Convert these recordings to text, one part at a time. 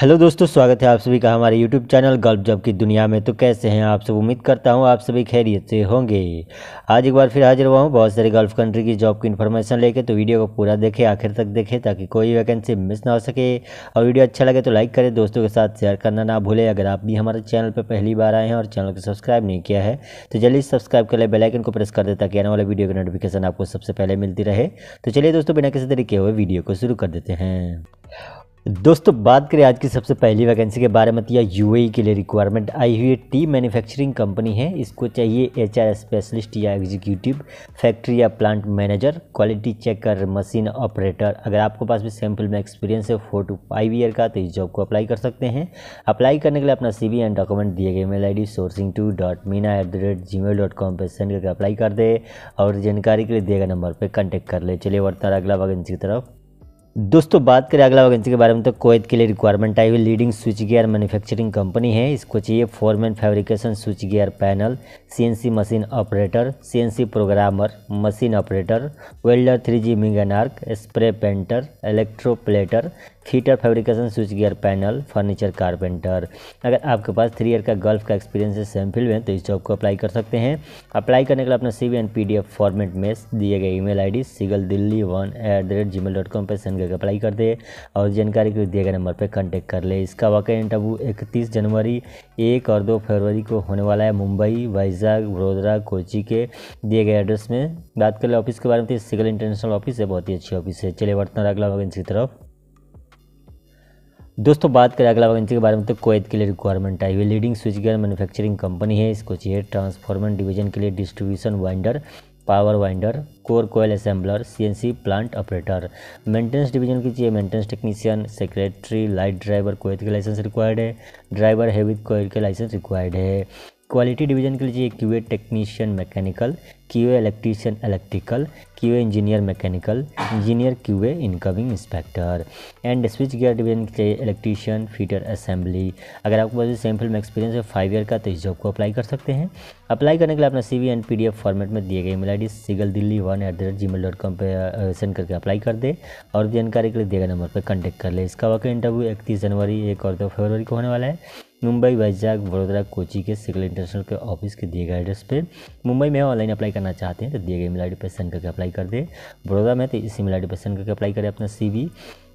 hello दोस्तों स्वागत है आप सभी का हमारे यूट्यूब चैनल गल्फ जॉब की दुनिया में तो कैसे हैं आप सब उम्मीद करता हूं आप सभी खैरियत से होंगे आज एक बार फिर हाजिर हुआ हूं बहुत सारे गल्फ कंट्री की जॉब की इन्फॉर्मेशन लेके तो वीडियो को पूरा देखें आखिर तक देखें ताकि कोई वैकेंसी मिस ना हो सके और वीडियो अच्छा लगे तो लाइक करें दोस्तों के साथ शेयर करना ना भूलें अगर आप भी हमारे चैनल पर पहली बार आए हैं और चैनल को सब्सक्राइब नहीं किया है तो जल्दी सब्सक्राइब कर ले बेलाइकन को प्रेस कर दे ताकि आने वाले वीडियो की नोटिफिकेशन आपको सबसे पहले मिलती रहे तो चलिए दोस्तों बिना किसी तरीके हुए वीडियो को शुरू कर देते हैं दोस्तों बात करें आज की सबसे पहली वैकेंसी के बारे में या तो यूएई e के लिए रिक्वायरमेंट आई हुई टी मैन्युफैक्चरिंग कंपनी है इसको चाहिए एचआर स्पेशलिस्ट या एग्जीक्यूटिव फैक्ट्री या plant manager quality checker machine operator अगर आपके पास भी सैम्पल में एक्सपीरियंस है फोर टू फाइव ईयर का तो इस जॉब को अप्लाई कर सकते हैं अप्लाई करने के लिए अपना सी एंड डॉक्यूमेंट दिए गए mail I D sourcing two dot Meena at the rate G mail dot com पर सेंड करके अप्लाई कर दे और जानकारी के लिए दिए गए नंबर पर कॉन्टैक्ट कर ले चलिए वर्तार अगला वैकेंसी की तरफ दोस्तों बात करें अगला वैकेंसी के बारे में तो कोयत के लिए रिक्वायरमेंट आई हुई leading switch gear manufacturing company है इसको चाहिए foreman fabrication switch gear panel CNC machine operator CNC programmer machine operator welder three G मिंगन arc spray painter electroplater fitter fabrication switch gear panel furniture carpenter अगर आपके पास three year का Gulf का experience है सेम फील्ड में तो इस जॉब को अप्लाई कर सकते हैं अप्लाई करने के लिए अपना सी एंड पी फॉर्मेट में दिए गए email I D Sigal Delhi one at the rate G mail dot com पर सेंड करके अप्लाई कर दे और जानकारी को दिए गए नंबर पर कॉन्टैक्ट कर ले इसका वाकई इंटरव्यू इकतीस जनवरी एक और दो फरवरी को होने वाला है मुंबई वाइजाग वडोदरा कोची के दिए गए एड्रेस में बात कर ले ऑफिस के बारे में तो सिगल इंटरनेशनल ऑफिस है बहुत ही अच्छी ऑफिस है चलिए वर्तन अगला वैकेंसी की तरफ दोस्तों बात करें अगला वैकेंसी के बारे में तो कोयत के लिए रिक्वायरमेंट आई हुई leading switch gear manufacturing company है इसको चाहिए ट्रांसफॉर्मर डिवीजन के लिए distribution winder power winder core coil assembler CNC plant operator maintenance division की चाहिए maintenance technician secretary light driver Kuwait के लाइसेंस रिक्वायर्ड है ड्राइवर हैविथ कोयल के लाइसेंस रिक्वायर्ड है क्वालिटी डिवीजन के लिए Q A technician mechanical Q A electrician electrical Q A engineer mechanical engineer Q A incoming inspector and switch gear division के लिए electrician fitter assembly अगर आपके पास सैम्पल में एक्सपीरियंस है फाइव ईयर का तो इस जॉब को अप्लाई कर सकते हैं अप्लाई करने के लिए अपना C V and P D F format में दिए गए email I D Sigal Delhi one at the rate G mail dot com पर सेंड करके अप्लाई कर दे और जानकारी के लिए दिए गए नंबर पर कॉन्टेक्ट कर ले इसका वक्त इंटरव्यू इकतीस जनवरी एक और दो फरवरी को होने वाला है मुंबई वैजाग वडोदरा कोची के सिगल इंटरनेशनल के ऑफिस के दिए गए एड्रेस पे मुंबई में ऑनलाइन अप्लाई करना चाहते हैं तो दिए गए ईमेल आई पर सेंड करके अप्लाई कर दें बड़ौदा में तो इस ईमेल आई पर सेंड करके अप्लाई करें अपना सी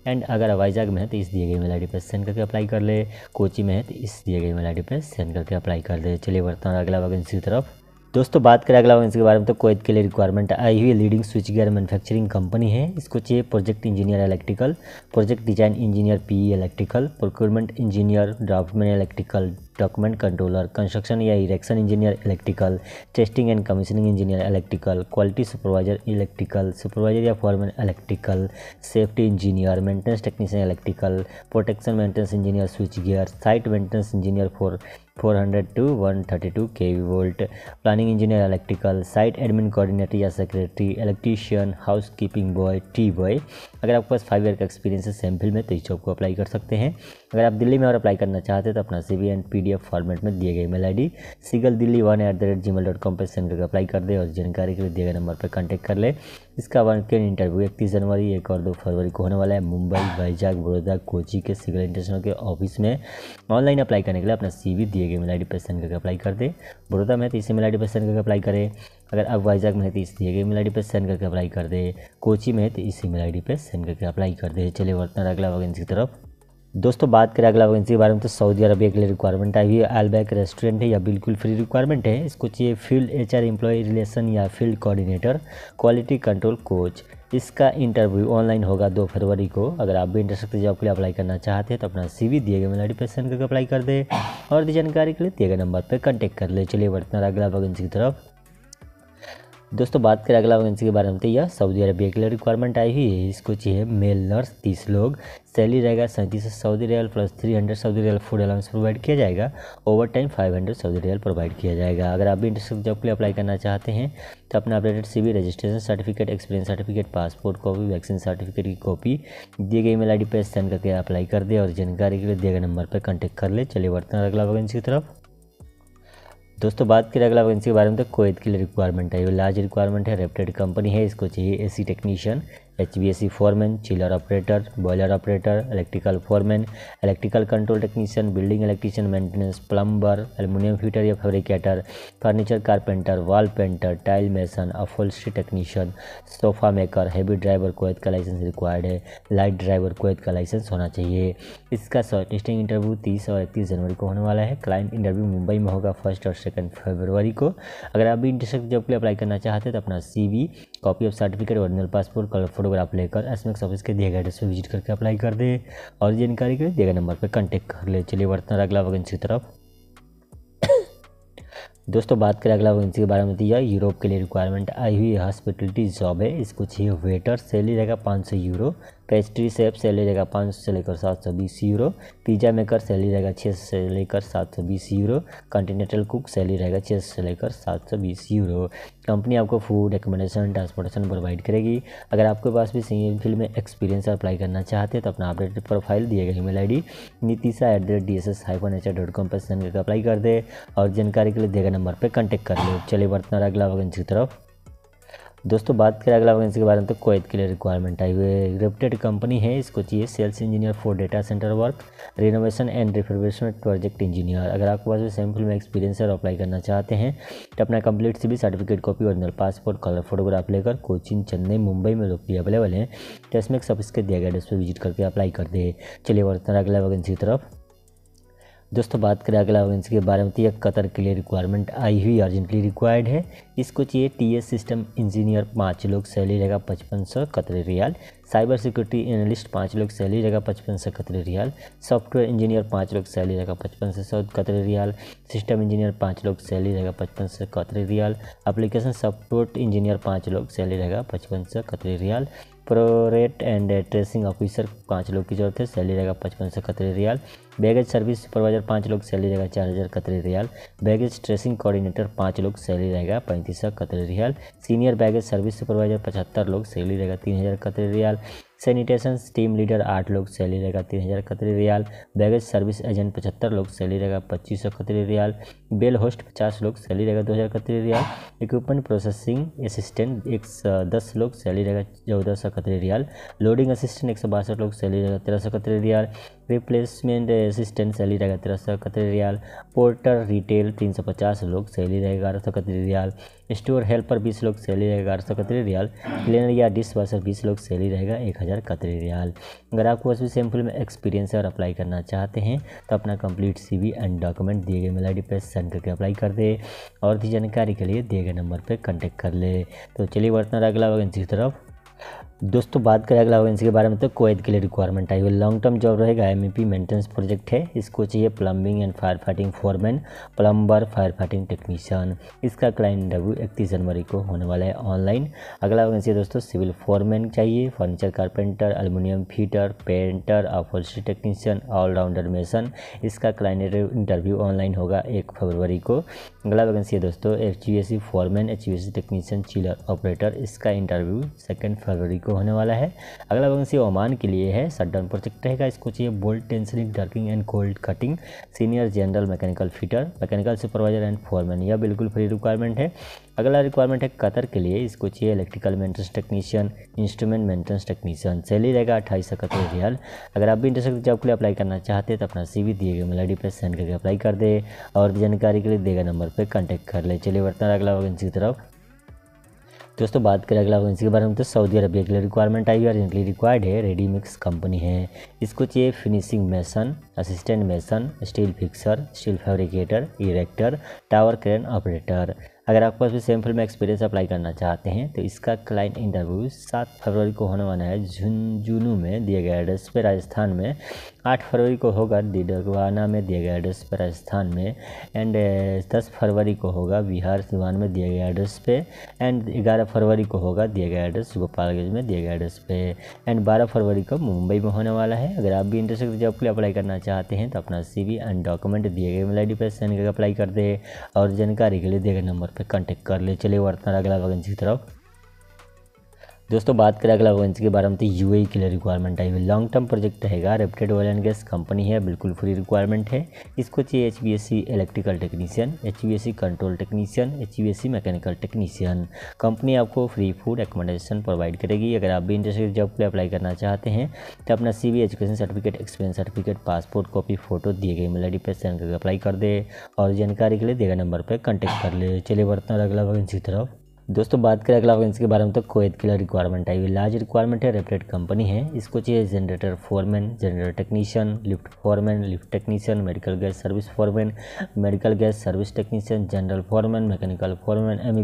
एंड अगर वाइजाग में है तो इस दिए गए ईमेल आईडी पर सेंड करके अप्लाई कर ले कोची में है तो इस दिए गए ईमेल आईडी पर सेंड करके अप्लाई कर ले चलिए बढ़ते हैं अगला वैकेंसी की तरफ दोस्तों बात करें अगला इसके बारे में तो कोयत के लिए रिक्वायरमेंट आई हुई leading switch gear manufacturing company है इसको चाहिए project engineer electrical project design engineer PE electrical procurement engineer draftman electrical document controller construction या erection engineer electrical testing and commissioning engineer electrical quality supervisor electrical supervisor या foreman electrical safety engineer maintenance technician electrical protection maintenance engineer switch gear site maintenance engineer for thirty two के kV volt planning engineer electrical site admin coordinator या secretary electrician keeping boy tea boy अगर आपके पास five year का experience है सैम्पल में तो इस जॉब को अप्लाई कर सकते हैं अगर आप दिल्ली में और अप्लाई करना चाहते हैं तो अपना सी एंड पी फॉर्मेट में दिए गए email I D Sigal Delhi one at the rate G mail dot com पर सेंड करके अप्लाई कर दे और जानकारी के लिए दिए गए नंबर पर कॉन्टैक्ट कर ले इसका वन के इंटरव्यू इकतीस जनवरी एक और दो फरवरी को होने वाला है मुंबई वैजाग बड़ौदा कोची के सिगल इंटरनेशनल के ऑफिस में ऑनलाइन अप्लाई करने के लिए अपना सी दिए दिए गए मेल आई पर करके अप्लाई कर दे बड़ौदा में है तो इसी मेल आई पर सेंड करके अप्लाई करे अगर अब वाइजाग में है तो इस दिए गए मेल आई पर सेंड करके अप्लाई कर दे कोची में है तो इसी मेल आई पर सेंड करके अप्लाई कर दे चलिए वर्तन अगला वैकेंसी की तरफ दोस्तों बात करें अगला वैकेंसी के बारे में तो सऊदी अरबिया के लिए रिक्वायरमेंट आई हुई है रेस्टोरेंट है या बिल्कुल फ्री रिक्वायरमेंट है इसको चाहिए field H R employ relation या फील्ड कोऑर्डिनेटर क्वालिटी कंट्रोल कोच इसका इंटरव्यू ऑनलाइन होगा दो फरवरी को अगर आप भी इंटरस्ट्रक्चर जॉब के लिए अप्लाई करना चाहते हैं तो अपना सीवी दिए गए मेल आई डी करके अप्लाई कर दे और दी जानकारी के लिए दिए गए नंबर पर कॉन्टेक्ट कर ले चलिए बढ़ते हैं अगला वैकेंसी की तरफ दोस्तों बात करें अगला वैकेंसी के बारे में तो यह सऊदी अरबिया के लिए रिक्वायरमेंट आई हुई है इसको चाहिए मेल नर्स तीस लोग सैलरी रहेगा सैंतीस Saudi riyal plus three hundred Saudi riyal food allowance provide किया जाएगा overtime five hundred Saudi riyal provide किया जाएगा अगर आप भी इंटरेस्ट जॉब के लिए अप्लाई करना चाहते हैं तो अपना updated C registration certificate experience certificate passport copy vaccine certificate की कॉपी दिए गए ईमेल आई डी पर सेंड करके अप्लाई कर दे और जानकारी के लिए दिए गए नंबर पर कॉन्टैक्ट कर ले चलिए बढ़ते हैं अगला वैकेंसी की तरफ दोस्तों बात करें अगला वैकेंसी के बारे में तो कोयत के लिए रिक्वायरमेंट है ये लार्ज रिक्वायरमेंट है रेप्टेड कंपनी है इसको चाहिए AC technician H foreman chiller operator boiler operator electrical foreman electrical control technician building electrician maintenance plumber aluminium fitter या fabricator furniture carpenter wall painter tile mason upholstery technician sofa maker heavy driver Kuwait का licence required है light driver Kuwait का licence होना चाहिए इसका short listing interview तीस और इकतीस जनवरी को होने वाला है क्लाइंट इंटरव्यू मुंबई में होगा फर्स्ट और सेकेंड फरवरी को अगर आप भी इंटरसेक्ट जॉब के लिए अप्लाई करना चाहते हैं तो अपना C copy of certificate original passport colour photograph लेकर एस एसमेक्स ऑफिस के दिए गए एड्रेस पर विजिट करके अप्लाई कर दे और जानकारी के लिए दिए गए नंबर पर कॉन्टेक्ट कर ले चलिए बढ़ते हैं अगला वैकेंसी की तरफ दोस्तों बात करें अगला वैकेंसी के बारे में तो यह यूरोप के लिए रिक्वायरमेंट आई हुई हॉस्पिटलिटी जॉब है इसको चाहिए वेटर सैलरी रहेगा पाँच सौ यूरो पेस्ट्री सेफ सैलरी रहेगा पाँच से लेकर सात सौ बीस यूरो पिज़्ज़ा मेकर सैलरी रहेगा छः से लेकर सात सौ बीस यूरो कॉन्टीनेंटल कुक सैलरी रहेगा छः से लेकर सात सौ बीस यूरो कंपनी आपको फूड एकोमोडेशन ट्रांसपोर्टेशन प्रोवाइड करेगी अगर आपके पास भी सिंगिंग फील्ड में एक्सपीरियंस अप्लाई करना चाहते हैं तो अपना अपडेटेड प्रोफाइल दिए गए email I D Nitisha at the rate D S S hyphen H dot com पर सेंड करके अप्लाई कर दे और जानकारी के लिए देगा नंबर पर कॉन्टैक्ट कर लो चलिए बर्तन अगला वगन की तरफ दोस्तों बात करें अगला वैकेंसी के बारे में तो कोयत के लिए रिक्वायरमेंट आई हुई है रेपुटेड कंपनी है इसको चाहिए sales engineer for data centre work renovation and refurbishment project engineer अगर आपके पास सेम में एक्सपीरियंस है और अप्लाई करना चाहते हैं तो अपना complete C certificate copy original passport colour photograph लेकर कोचिंग चेन्नई मुंबई में लोग भी अवेलेबल है तो इसमें सब इसके दिया गया डेस्ट पर विजिट करके अप्लाई कर दे चलिए बढ़ते हैं अगला वैकेंसी की तरफ दोस्तों बात करें अगला वैकेंसी के बारे में तो यह कतर के लिए रिक्वायरमेंट आई हुई अर्जेंटली रिक्वायर्ड है इसको चाहिए टीएस सिस्टम इंजीनियर पाँच लोग सैलरी रहेगा पचपन सौ Qatari riyal cyber security analyst पाँच लोग सैलरी रहेगा पचपन सौ कतरे रियाल सॉफ्टवेयर इंजीनियर पाँच लोग सैलरी रहेगा पचपन से सौ कतरे रियाल सिस्टम इंजीनियर पाँच लोग सैलरी रहेगा पचपन सौ Qatari riyal application support engineer पाँच लोग सैलरी रहेगा पचपन सौ कतरे रियाल प्रोरेट एंड ट्रेसिंग ऑफिसर पाँच लोग की जरूरत है सैलरी रहेगा पचपन सौ Qatari riyal baggage service supervisor पाँच लोग सैलरी रहेगा चार हज़ार कतरे रियाल बैगेज ट्रेसिंग कोऑर्डिनेटर पाँच लोग सैलरी रहेगा पैंतीस सौ Qatari riyal senior baggage service supervisor पचहत्तर लोग सैलरी रहेगा तीन हज़ार कतरे रियाल सैनिटेशन टीम लीडर आठ लोग सैली रहेगा तीन हज़ार कतरे रियाल बैगेज सर्विस एजेंट पचहत्तर लोग सैलरी रहेगा पच्चीस सौ कतरे रियाल बेल होस्ट पचास लोग सैली रहेगा दो हज़ार कतरी रियाल इक्विपमेंट प्रोसेसिंग असिस्टेंट एक दस लोग सैली रहेगा चौदह सौ कतरी रियाल लोडिंग असिस्टेंट एक सौ बासठ लोग सैली रहेगा तेरह सौ कतरे रियाल रिप्लेसमेंट असिस्टेंट सैली रहेगा तेरह सौ कतरी रियाल पोर्टर रिटेल तीन सौ पचास लोग सैली रहेगा ग्यारह सौ कतरे रियाल स्टोर हेल्पर बीस लोग सैलरी रहेगा आठ सौ कतरे रियाल क्लीनर या डिश वाशर बीस लोग सैलरी रहेगा एक हज़ार कतरे रियाल अगर आपको भी सैम्पल में एक्सपीरियंस है और अप्लाई करना चाहते हैं तो अपना कंप्लीट सी एंड डॉक्यूमेंट दिए गए मेल आई पर सेंड करके अप्लाई कर दे और भी जानकारी के लिए दिए गए नंबर पर कॉन्टेक्ट कर ले तो चलिए बढ़ते हैं अगला वैकेंसी की तरफ दोस्तों बात करें अगला वैकेंसी के बारे में तो कोयद के लिए रिक्वायरमेंट आई हुई लॉन्ग टर्म जॉब रहेगा एम मेंटेनेंस प्रोजेक्ट है इसको चाहिए plumbing and fire fighting foreman plumber fire fighting technician इसका क्लाइंट इंटरव्यू इकतीस जनवरी को होने वाला है ऑनलाइन अगला वैकेंसी दोस्तों सिविल फोरमैन चाहिए furniture carpenter aluminium fitter painter और टेक्नीशियन ऑलराउंडर मेसन इसका क्लाइंट इंटरव्यू ऑनलाइन होगा एक फरवरी को अगला वैकेंसी है दोस्तों H foreman H technician chiller operator इसका इंटरव्यू सेकेंड फरवरी को होने वाला है अगला वैकेंसी ओमान के लिए है डाउन प्रोजेक्ट रहेगा इसको चाहिए bolt tensioning torquing and cold cutting senior general mechanical fitter mechanical supervisor and foreman यह बिल्कुल फ्री रिक्वायरमेंट है अगला रिक्वायरमेंट है कतर के लिए इसको चाहिए electrical maintenance technician instrument maintenance technician salary रहेगा अट्ठाईस कतर रियल अगर आप भी इंटरसेक्ट जॉब के लिए अप्लाई करना चाहते हैं तो अपना सी वी दिए गए मेल आई पर सेंड करके अप्लाई कर दे और जानकारी के लिए देगा नंबर पर कॉन्टैक्ट कर ले चलिए बढ़ता अगला वैकेंसी की तरफ तो दोस्तों बात करें अगला वैकेंसी के बारे में तो सऊदी अरबिया के लिए रिक्वायरमेंट आई और इनके लिए रिक्वायर्ड है रेडी मिक्स कंपनी है इसको चाहिए finishing mason assistant mason steel fixer steel fabricator erector tower crane operator अगर आपके पास भी सेम फिल्म में एक्सपीरियंस अप्लाई करना चाहते हैं तो इसका क्लाइंट इंटरव्यू सात फरवरी को होने वाला है झुंझुनू में दिए गए एड्रेस पर राजस्थान में आठ फरवरी को होगा डिडगवाना में दिए गए एड्रेस पर राजस्थान में एंड दस फरवरी को होगा बिहार सिवान में दिए गए एड्रेस पे एंड ग्यारह फरवरी को होगा दिए गए एड्रेस गोपालगंज में दिए गए एड्रेस पे एंड बारह फरवरी को मुंबई में होने वाला है अगर आप भी इंटरसेक्ट जॉब के लिए अप्लाई करना चाहते हैं तो अपना सी वी एंड डॉक्यूमेंट दिए गए मेल आई पर सेंड करके अप्लाई कर दे और जानकारी के लिए दिए गए नंबर पर कॉन्टेक्ट कर ले चलिए वर्तना अगला वगन की तरफ दोस्तों बात करें अगला वैकेंसी के बारे में तो यू के लिए रिक्वायरमेंट आई हुई लॉन्ग टर्म प्रोजेक्ट रहेगा reputed oil and gas company है बिल्कुल फ्री रिक्वायरमेंट है इसको चाहिए H B S C electrical technician H B S C control technician H B S C mechanical technician company आपको फ्री फूड एकोमोडेशन प्रोवाइड करेगी अगर आप भी इंटरेस्टेड जॉब के लिए अप्लाई करना चाहते हैं तो अपना C V education certificate experience certificate passport copy photo दिए गए मेल आई पर सेंड करके अप्लाई कर दे और जानकारी के लिए दिए गए नंबर पर कॉन्टैक्ट कर ले चलिए बढ़ते हैं अगला वैकेंसी तरफ दोस्तों बात करें अगला वैकेंसी के बारे में तो कोयत के रिक्वायरमेंट आई हुई लार्ज रिक्वायरमेंट है रेपरेट कंपनी है इसको चाहिए generator foreman generator technician lift foreman lift technician medical gas service foreman medical gas service technician general foreman mechanical foreman M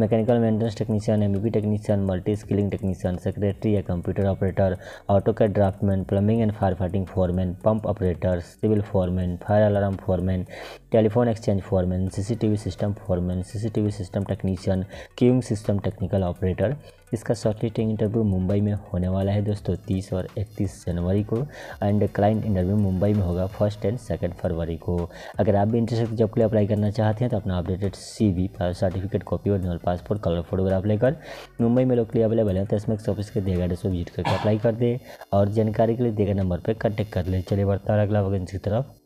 mechanical maintenance technician M technician multi skilling technician secretary या computer operator AutoCAD draftman plumbing and fire fighting foreman pump operator civil foreman fire alarm foreman telephone exchange foreman CCTV system foreman CCTV system technician क्यूम system technical operator इसका shortlisting interview Mumbai में होने वाला है दोस्तों 30 और 31 जनवरी को and client interview Mumbai में होगा फर्स्ट एंड सेकेंड फरवरी को अगर आप भी इंटरेस्ट जॉब के लिए अप्लाई करना चाहते हैं तो अपना updated C V certificate copy original passport colour photograph लेकर मुंबई में लोग के लिए अवेलेबल है तो इसमें ऑफिस के देगा एड्रेस पर विजिट करके अप्लाई कर दे और जानकारी के लिए देगा नंबर पर कॉन्टेक्ट कर ले चलिए बढ़ता है अगला वगैरह की तरफ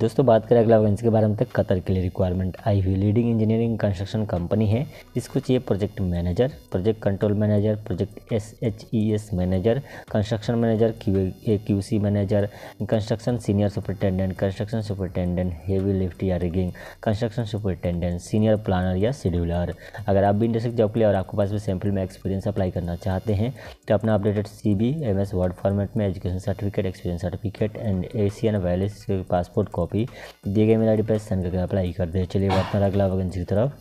दोस्तों बात करें अगला वैकेंसी के बारे में तो कतर के लिए रिक्वायरमेंट आई हुई लीडिंग इंजीनियरिंग कंस्ट्रक्शन कंपनी है इसको चाहिए project manager project control manager project S H E S manager construction manager Q Q C manager construction senior superintendent construction superintendent heavy lift या rigging construction superintendent senior planner या scheduler अगर आप भी industry job के लिए और आपके पास भी सैम्पल में एक्सपीरियंस अप्लाई करना चाहते हैं तो अपना updated C V M S word format में education certificate experience certificate and एशियन वैलिस पासपोर्ट कॉपी कॉपी दिए गए मेरा आई पर सेंड करके अप्लाई कर दे चलिए बात करें अगला वैकेंसी की तरफ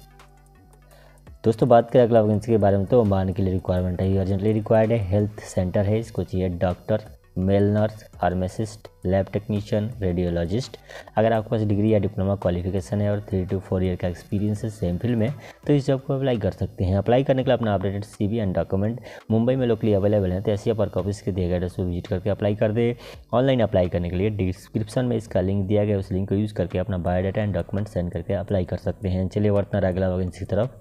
दोस्तों बात करें अगला वैकेंसी के बारे में तो ओमान के लिए रिक्वायरमेंट है अर्जेंटली रिक्वायर्ड है हेल्थ सेंटर है इसको चाहिए doctor male nurse pharmacist lab technician radiologist अगर आपके पास डिग्री या डिप्लोमा क्वालिफिकेशन है और थ्री टू फोर ईयर का एक्सपीरियंस है सेम फील्ड में तो इस जॉब को अप्लाई कर सकते हैं अप्लाई करने के लिए अपना updated C V and document Mumbai में लोकली अवेलेबल है तो ऐसी वर्क ऑफिस के दिए गए एड्रेस पर विजिट करके अप्लाई कर दे ऑनलाइन अप्लाई करने के लिए डिस्क्रिप्शन में इसका लिंक दिया गया उस लिंक को यूज़ करके अपना बायोडाटा एंड डॉक्यूमेंट सेंड करके अप्लाई कर सकते हैं चलिए वर्तना रेगुलर वैकेंसी की तरफ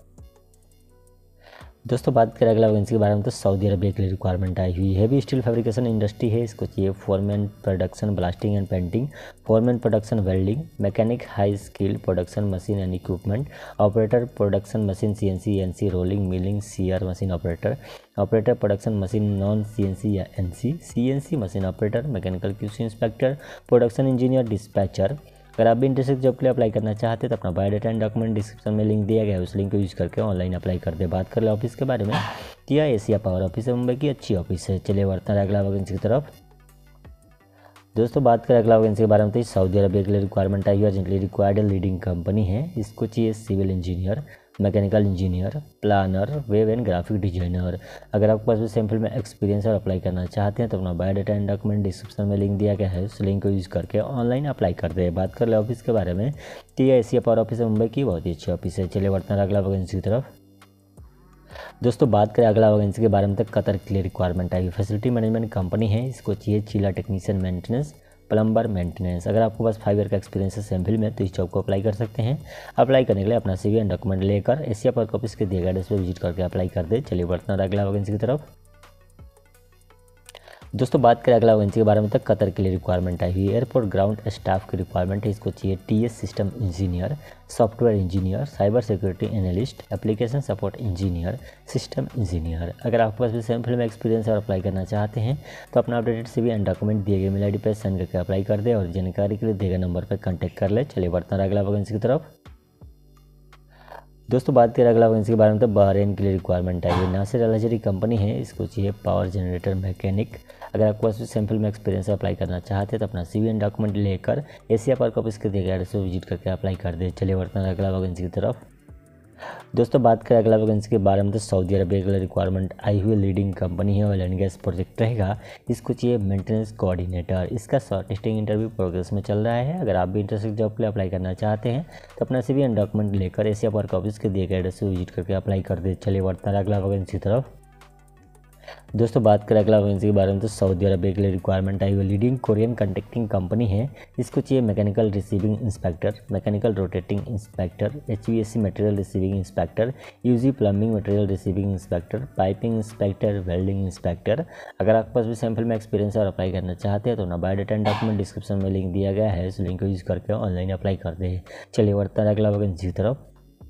दोस्तों बात करें अगला वैकेंसी के बारे में तो सऊदी अरबिया के लिए रिक्वायरमेंट आई हुई है स्टील फैब्रिकेशन इंडस्ट्री है इसको चाहिए foreman production blasting and painting foreman production welding mechanic high skill production machine and equipment operator production machine C N C N C rolling milling C R machine operator operator production machine non C N C या N C C N C machine operator mechanical QC inspector production engineer dispatcher अगर आप भी interest job के लिए apply करना चाहते हैं तो अपना बायोडाटा एंड डॉक्यूमेंट डिस्क्रिप्शन में लिंक दिया गया है उस लिंक को यूज़ करके ऑनलाइन अप्लाई कर दे बात कर ले ऑफिस के बारे में तो यह एशिया पावर ऑफिस है मुंबई की अच्छी ऑफिस है चलिए वर्तन है अगला वैकेंसी की तरफ दोस्तों बात करें अगला वैकेंसी के बारे में तो सऊदी अरबिया के लिए रिक्वायरमेंट आई है जिनके लिए रिक्वायर्ड लीडिंग कंपनी है इसको चाहिए civil engineer mechanical engineer planner web and graphic designer अगर आपके पास भी सेम में एक्सपीरियंस और अप्लाई करना चाहते हैं तो अपना बायोडाटा एंड डॉक्यूमेंट डिस्क्रिप्शन में लिंक दिया गया है उस लिंक को यूज़ करके ऑनलाइन अप्लाई करते हैं बात कर ले ऑफिस के बारे में T I C power office है मुंबई की बहुत ही अच्छी ऑफिस है चलिए बढ़ते हैं अगला वैकेंसी की तरफ दोस्तों बात करें अगला वैकेंसी के बारे में तो कतर के लिए रिक्वायरमेंट आई फैसिलिटी मैनेजमेंट कंपनी है इसको चाहिए chiller technician maintenance plumber maintenance अगर आपको पास फाइव ईयर का एक्सपीरियंस है सेम फील्ड में तो इस जॉब को अप्लाई कर सकते हैं अप्लाई करने के लिए अपना सी एंड डॉक्यूमेंट लेकर एशिया पर कॉपीज के दिए गए एड्रेस पर विजिट करके अप्लाई कर दे चलिए बढ़ते हैं अगला वैकेंसी की तरफ दोस्तों बात करें अगला वैकेंसी के बारे में तो कतर के लिए रिक्वायरमेंट आई हुई एयरपोर्ट ग्राउंड स्टाफ की रिक्वायरमेंट है इसको चाहिए TS system engineer software engineer cyber security analyst application support engineer system engineer अगर आपके पास भी सेम फील्ड में एक्सपीरियंस और अप्लाई करना चाहते हैं तो अपना अपडेटेड सीवी एंड डॉक्यूमेंट दिए गए मेल आई पर सेंड करके अप्लाई कर दे और जानकारी के लिए दिए गए नंबर पर कॉन्टैक्ट कर ले चलिए बढ़ते हैं अगला वैकेंसी की तरफ दोस्तों बात करें अगला वैकेंसी के बारे में तो बहरेन के लिए रिक्वायरमेंट आई है नासिर अलजरी कंपनी है इसको चाहिए पावर जनरेटर मैकेनिक अगर आपको पास सैम्पल में एक्सपीरियंस अप्लाई करना चाहते हैं तो अपना सी डॉक्यूमेंट लेकर एशिया पार्क ऑफिस के दिए गए एड्रेस पर विजिट करके अप्लाई कर दे चलिए वर्तमान अगला वैकेंसी की तरफ दोस्तों बात करें अगला वैकेंसी के बारे में तो सऊदी अरबिया के लिए रिक्वायरमेंट आई हुई लीडिंग कंपनी है ऑयल एंड गैस प्रोजेक्ट रहेगा इसको चाहिए मेंटेनेंस कोऑर्डिनेटर इसका शॉर्ट लिस्टिंग इंटरव्यू प्रोग्रेस में चल रहा है अगर आप भी इंटरेस्टिंग जॉब के लिए अप्लाई करना चाहते हैं तो अपना सी भी डॉक्यूमेंट लेकर एशिया पार्क ऑफिस के दिए गए एड्रेस से विजिट करके अप्लाई कर दे चले बढ़ता है अगला वैकेंसी तरफ दोस्तों बात करें अगला वैकेंसी के बारे में तो सऊदी अरबिया के लिए रिक्वायरमेंट आई हुई लीडिंग कोरियन कंटेक्टिंग कंपनी है इसको चाहिए mechanical receiving inspector mechanical rotating inspector H material receiving inspector UG plumbing material receiving inspector piping inspector welding inspector अगर आपके पास भी सैम्पल में एक्सपीरियंस और अप्लाई करना चाहते हैं तो ना बायोडाटा एंड डॉक्यूमेंट डिस्क्रिप्शन में लिंक दिया गया है इस लिंक को यूज़ करके ऑनलाइन अप्लाई कर दे चलिए बढ़ता है अगला वैकेंसी की तरफ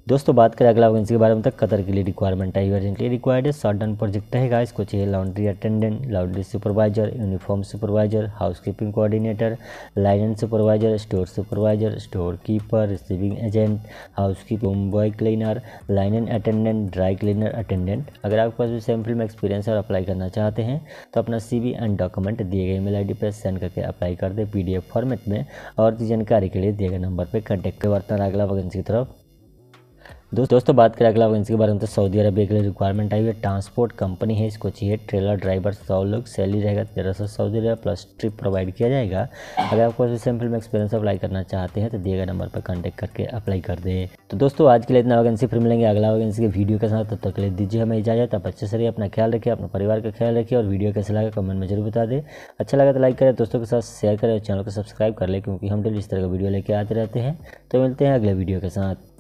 दोस्तों बात करें अगला वैकेंसी के बारे में तक तो कतर के लिए रिक्वायरमेंट आई अर्जेंटली रिक्वायर्ड है शॉर्ट डन प्रोजेक्ट रहेगा इसको चाहिए laundry attendant laundry supervisor uniform supervisor housekeeping coordinator line supervisor store supervisor store keeper receiving agent house home boy cleaner line attendant dry cleaner attendant अगर आपके पास भी same फिल्म में एक्सपीरियंस है और अप्लाई करना चाहते हैं तो अपना सी एंड डॉक्यूमेंट दिए गए ईमेल आई पर सेंड करके अप्लाई कर दे पी फॉर्मेट में और जानकारी के लिए दिए गए नंबर पर कंटेक्ट करते हैं अगला वैकेंसी की तरफ दोस्तों दोस्तों बात करें अगला वैकेंसी के बारे में तो सऊदी अरबिया के लिए रिक्वायरमेंट आई है ट्रांसपोर्ट कंपनी है इसको चाहिए ट्रेलर ड्राइवर सौ लोग सैलरी रहेगा तेरह सौ सऊदी अरब प्लस ट्रिप प्रोवाइड किया जाएगा अगर आपको सेम फील्ड में एक्सपीरियंस अप्लाई करना चाहते हैं तो दिए गए नंबर पर कॉन्टैक्ट करके अप्लाई कर दें तो दोस्तों आज के लिए इतना वैकेंसी फिर मिलेंगे अगला वैकेंसी के वीडियो के साथ तब तक ले दीजिए हमें इजाजत आप अच्छे से अपना ख्याल रखिए अपने परिवार का ख्याल रखिए और वीडियो कैसे लगा कमेंट में जरूर बता दें अच्छा लगा तो लाइक करें दोस्तों के साथ शेयर करें और चैनल को सब्सक्राइब कर ले क्योंकि हम डेली इस तरह का वीडियो लेके आते रहते हैं तो मिलते हैं अगले वीडियो के साथ